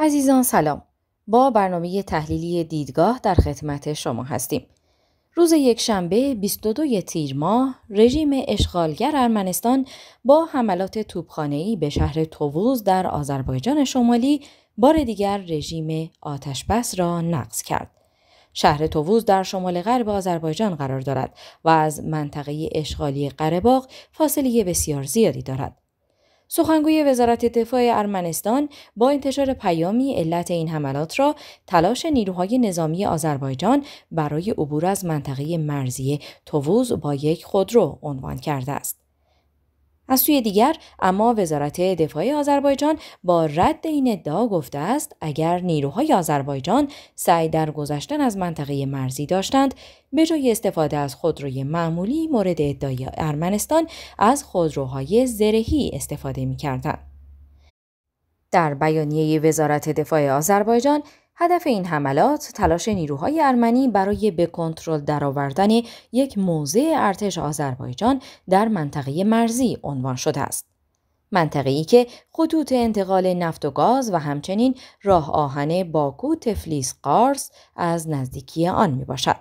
عزیزان سلام با برنامه تحلیلی دیدگاه در خدمت شما هستیم روز یک شنبه 22 تیر ماه رژیم اشغالگر ارمنستان با حملات توپخانه‌ای به شهر تووز در آذربایجان شمالی بار دیگر رژیم آتشبس را نقض کرد. شهر تووز در شمال غرب آذربایجان قرار دارد و از منطقه اشغالی قرهباغ فاصله بسیار زیادی دارد. سخنگوی وزارت دفاع ارمنستان با انتشار پیامی علت این حملات را تلاش نیروهای نظامی آذربایجان برای عبور از منطقه مرزی تووز با یک خودرو عنوان کرده است. از سوی دیگر اما وزارت دفاع آذربایجان با رد این ادعا گفته است اگر نیروهای آذربایجان سعی در گذشتن از منطقه مرزی داشتند به جای استفاده از خودروی معمولی مورد ادعای ارمنستان از خودروهای زرهی استفاده می در بیانیه وزارت دفاع آذربایجان هدف این حملات تلاش نیروهای ارمنی برای به کنترل درآوردن یک موزه ارتش آذربایجان در منطقه مرزی عنوان شده است. منطقه ای که خطوط انتقال نفت و گاز و همچنین راه آهن باکو تفلیس قارس از نزدیکی آن می باشد.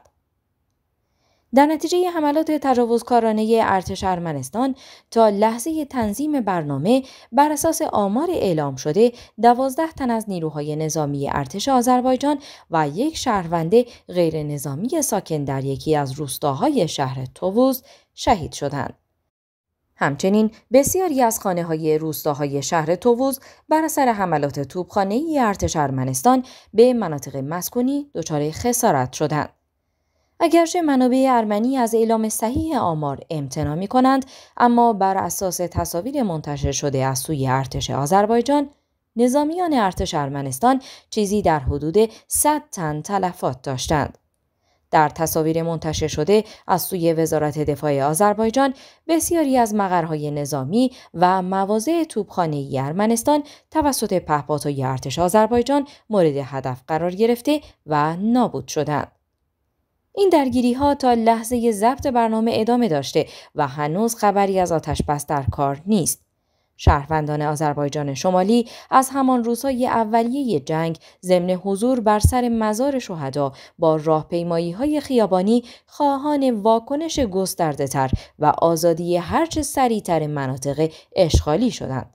در نتیجه حملات تجاوزکارانه ارتش ارمنستان تا لحظه تنظیم برنامه بر اساس آمار اعلام شده دوازده تن از نیروهای نظامی ارتش آذربایجان و یک شهروند غیر نظامی ساکن در یکی از روستاهای شهر تووز شهید شدند. همچنین بسیاری از خانه های روستاهای شهر تووز بر اثر حملات توپخانه ارتش ارمنستان به مناطق مسکونی دچار خسارت شدند. اگرچه منابع ارمنی از اعلام صحیح آمار امتناع می کنند اما بر اساس تصاویر منتشر شده از سوی ارتش آذربایجان نظامیان ارتش ارمنستان چیزی در حدود 100 تن تلفات داشتند. در تصاویر منتشر شده از سوی وزارت دفاع آذربایجان بسیاری از مقرهای نظامی و مواضع توپخانه ارمنستان توسط پهپادهای ارتش آذربایجان مورد هدف قرار گرفته و نابود شدند. این درگیری ها تا لحظه ضبط برنامه ادامه داشته و هنوز خبری از آتش بس در کار نیست. شهروندان آذربایجان شمالی از همان روزهای اولیه جنگ ضمن حضور بر سر مزار شهدا با راهپیمایی های خیابانی خواهان واکنش گسترده تر و آزادی هرچه سریعتر مناطق اشغالی شدند.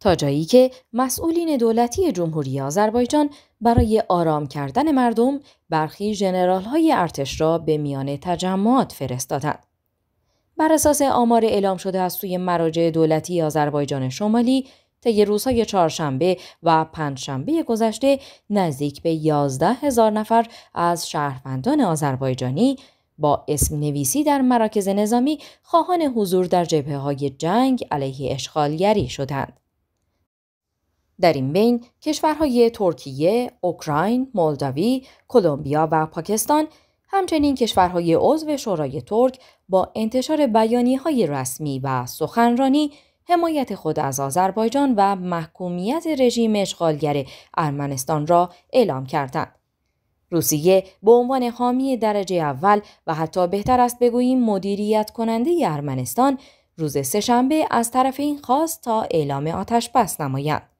تا جایی که مسئولین دولتی جمهوری آذربایجان برای آرام کردن مردم برخی جنرال های ارتش را به میان تجمعات فرستادند. بر اساس آمار اعلام شده از سوی مراجع دولتی آذربایجان شمالی طی روزهای چهارشنبه و پنجشنبه گذشته نزدیک به یازده هزار نفر از شهروندان آذربایجانی با اسم نویسی در مراکز نظامی خواهان حضور در جبهه های جنگ علیه اشغالگری شدند. در این بین کشورهای ترکیه، اوکراین، مولداوی، کلمبیا و پاکستان همچنین کشورهای عضو شورای ترک با انتشار بیانی های رسمی و سخنرانی حمایت خود از آذربایجان و محکومیت رژیم اشغالگر ارمنستان را اعلام کردند. روسیه به عنوان حامی درجه اول و حتی بهتر است بگوییم مدیریت کننده ارمنستان روز سهشنبه از طرف این خواست تا اعلام آتش بس نمایند.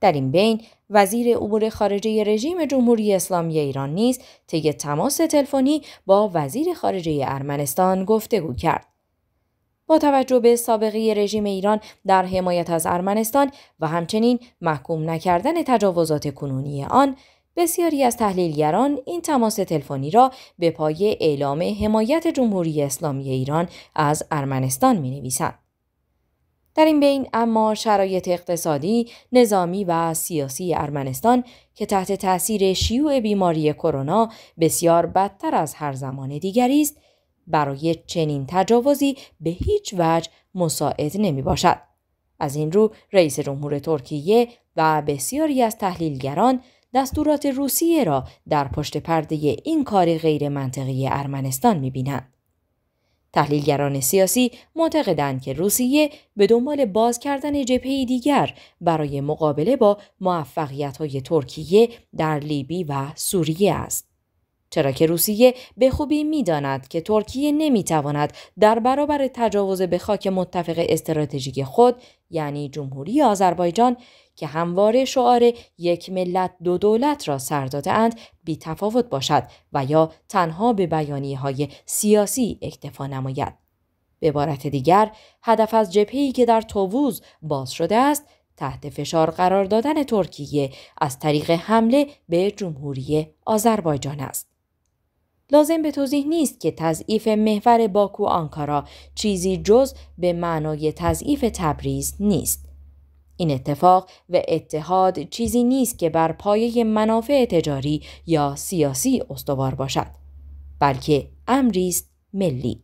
در این بین وزیر امور خارجه رژیم جمهوری اسلامی ایران نیز طی تماس تلفنی با وزیر خارجه ارمنستان گفتگو کرد. با توجه به سابقه رژیم ایران در حمایت از ارمنستان و همچنین محکوم نکردن تجاوزات کنونی آن، بسیاری از تحلیلگران این تماس تلفنی را به پای اعلام حمایت جمهوری اسلامی ایران از ارمنستان می نویسند. در این بین اما شرایط اقتصادی، نظامی و سیاسی ارمنستان که تحت تاثیر شیوع بیماری کرونا بسیار بدتر از هر زمان دیگری است، برای چنین تجاوزی به هیچ وجه مساعد نمی باشد. از این رو رئیس جمهور ترکیه و بسیاری از تحلیلگران دستورات روسیه را در پشت پرده این کار غیر منطقی ارمنستان می بینند. تحلیلگران سیاسی معتقدند که روسیه به دنبال باز کردن جبهه دیگر برای مقابله با موفقیت‌های ترکیه در لیبی و سوریه است. چرا که روسیه به خوبی میداند که ترکیه نمیتواند در برابر تجاوز به خاک متفق استراتژیک خود یعنی جمهوری آذربایجان که همواره شعار یک ملت دو دولت را سر دادهاند بی تفاوت باشد و یا تنها به بیانی های سیاسی اکتفا نماید. به عبارت دیگر هدف از جبهه‌ای که در تووز باز شده است تحت فشار قرار دادن ترکیه از طریق حمله به جمهوری آذربایجان است. لازم به توضیح نیست که تضعیف محور باکو آنکارا چیزی جز به معنای تضعیف تبریز نیست. این اتفاق و اتحاد چیزی نیست که بر پایه منافع تجاری یا سیاسی استوار باشد بلکه امری است ملی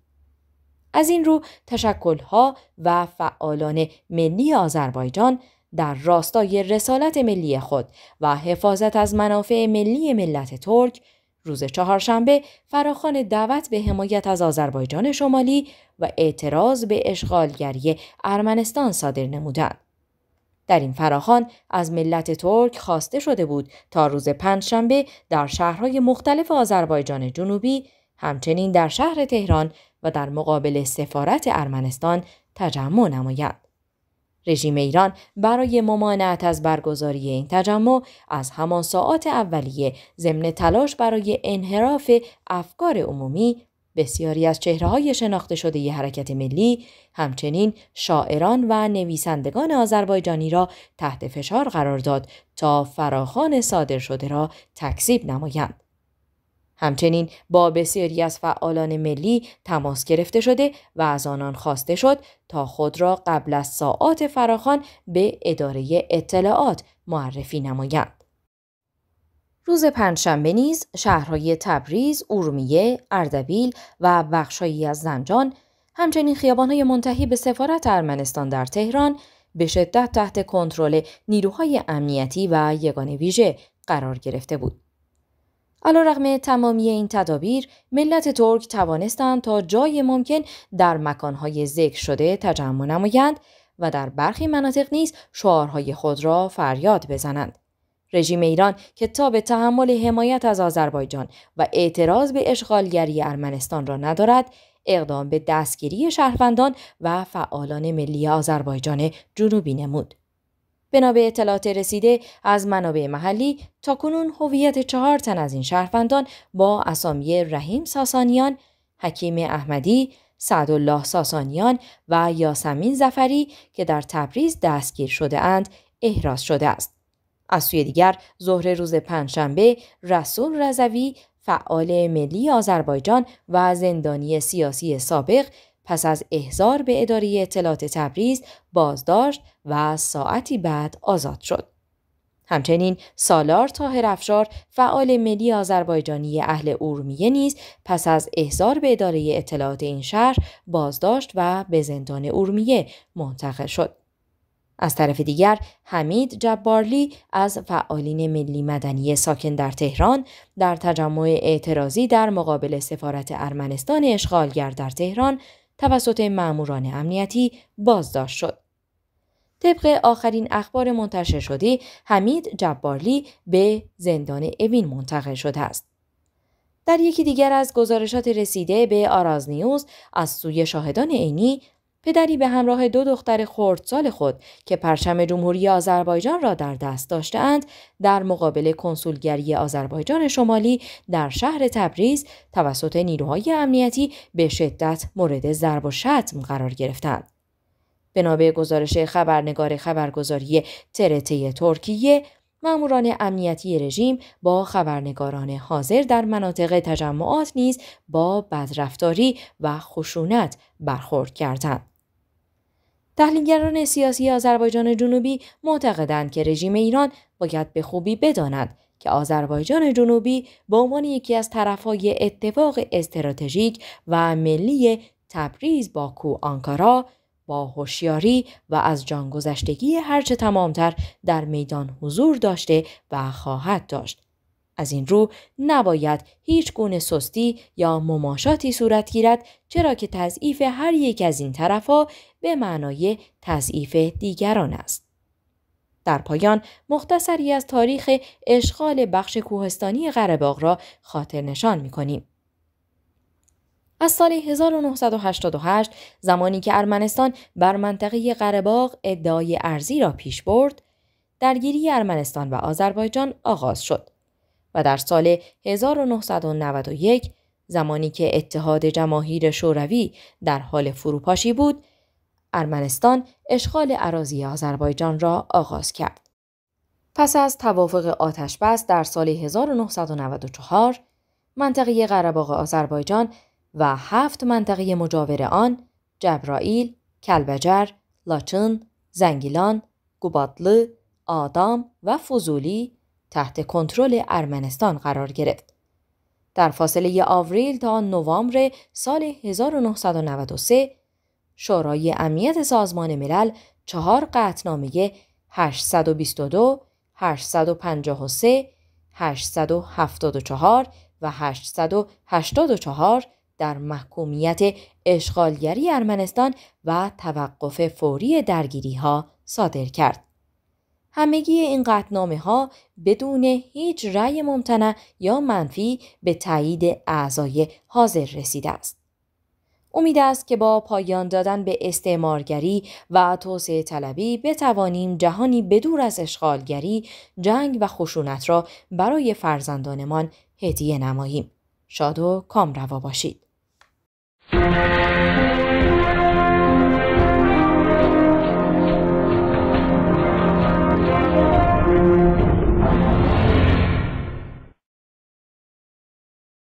از این رو تشکلها و فعالان ملی آذربایجان در راستای رسالت ملی خود و حفاظت از منافع ملی ملت ترک روز چهارشنبه فراخان دعوت به حمایت از آذربایجان شمالی و اعتراض به اشغالگری ارمنستان صادر نمودند در این فراخان از ملت ترک خواسته شده بود تا روز پنجشنبه در شهرهای مختلف آذربایجان جنوبی همچنین در شهر تهران و در مقابل سفارت ارمنستان تجمع نماید. رژیم ایران برای ممانعت از برگزاری این تجمع از همان ساعات اولیه ضمن تلاش برای انحراف افکار عمومی بسیاری از چهره های شناخته شده ی حرکت ملی همچنین شاعران و نویسندگان آذربایجانی را تحت فشار قرار داد تا فراخان صادر شده را تکذیب نمایند. همچنین با بسیاری از فعالان ملی تماس گرفته شده و از آنان خواسته شد تا خود را قبل از ساعات فراخان به اداره اطلاعات معرفی نمایند. روز پنجشنبه نیز شهرهای تبریز، ارومیه، اردبیل و بخشهایی از زنجان همچنین خیابانهای منتهی به سفارت ارمنستان در تهران به شدت تحت کنترل نیروهای امنیتی و یگان ویژه قرار گرفته بود. رغم تمامی این تدابیر ملت ترک توانستند تا جای ممکن در مکانهای ذکر شده تجمع نمایند و در برخی مناطق نیز شعارهای خود را فریاد بزنند. رژیم ایران که تا به تحمل حمایت از آذربایجان و اعتراض به اشغالگری ارمنستان را ندارد اقدام به دستگیری شهروندان و فعالان ملی آذربایجان جنوبی نمود بنا به اطلاعات رسیده از منابع محلی تا کنون هویت چهار تن از این شهروندان با اسامی رحیم ساسانیان، حکیم احمدی، سعدالله ساسانیان و یاسمین زفری که در تبریز دستگیر شده اند احراز شده است. از سوی دیگر ظهر روز پنجشنبه رسول رضوی فعال ملی آذربایجان و زندانی سیاسی سابق پس از احضار به اداره اطلاعات تبریز بازداشت و ساعتی بعد آزاد شد. همچنین سالار تاهر افشار فعال ملی آذربایجانی اهل ارومیه نیز پس از احضار به اداره اطلاعات این شهر بازداشت و به زندان ارومیه منتقل شد. از طرف دیگر حمید جبارلی از فعالین ملی مدنی ساکن در تهران در تجمع اعتراضی در مقابل سفارت ارمنستان اشغالگر در تهران توسط ماموران امنیتی بازداشت شد. طبق آخرین اخبار منتشر شده حمید جبارلی به زندان اوین منتقل شده است. در یکی دیگر از گزارشات رسیده به آراز نیوز از سوی شاهدان عینی پدری به همراه دو دختر خردسال خود که پرچم جمهوری آذربایجان را در دست داشتهاند در مقابل کنسولگری آذربایجان شمالی در شهر تبریز توسط نیروهای امنیتی به شدت مورد ضرب و شتم قرار گرفتند به گزارش خبرنگار خبرگزاری ترته ترکیه ماموران امنیتی رژیم با خبرنگاران حاضر در مناطق تجمعات نیز با بدرفتاری و خشونت برخورد کردند. تحلیلگران سیاسی آذربایجان جنوبی معتقدند که رژیم ایران باید به خوبی بداند که آذربایجان جنوبی به عنوان یکی از طرفهای اتفاق استراتژیک و ملی تبریز باکو آنکارا با هوشیاری و از جان گذشتگی هرچه تمامتر در میدان حضور داشته و خواهد داشت. از این رو نباید هیچ گونه سستی یا مماشاتی صورت گیرد چرا که تضعیف هر یک از این طرفها به معنای تضعیف دیگران است. در پایان مختصری از تاریخ اشغال بخش کوهستانی قرهباغ را خاطر نشان می کنیم. از سال 1988 زمانی که ارمنستان بر منطقه قرهباغ ادعای ارزی را پیش برد، درگیری ارمنستان و آذربایجان آغاز شد و در سال 1991 زمانی که اتحاد جماهیر شوروی در حال فروپاشی بود، ارمنستان اشغال عراضی آذربایجان را آغاز کرد. پس از توافق آتشبس در سال 1994 منطقه قرهباغ آذربایجان و هفت منطقه مجاور آن جبرائیل، کلبجر، لاچن، زنگیلان، گوبادلو، آدام و فوزولی تحت کنترل ارمنستان قرار گرفت. در فاصله آوریل تا نوامبر سال 1993 شورای امنیت سازمان ملل چهار قطنامه 822 853 874 و 884 در محکومیت اشغالگری ارمنستان و توقف فوری درگیری ها صادر کرد. همگی این قطنامه ها بدون هیچ رأی ممتنع یا منفی به تایید اعضای حاضر رسیده است. امید است که با پایان دادن به استعمارگری و توسعه طلبی بتوانیم جهانی بدور از اشغالگری، جنگ و خشونت را برای فرزندانمان هدیه نماییم. شاد و کامروا باشید.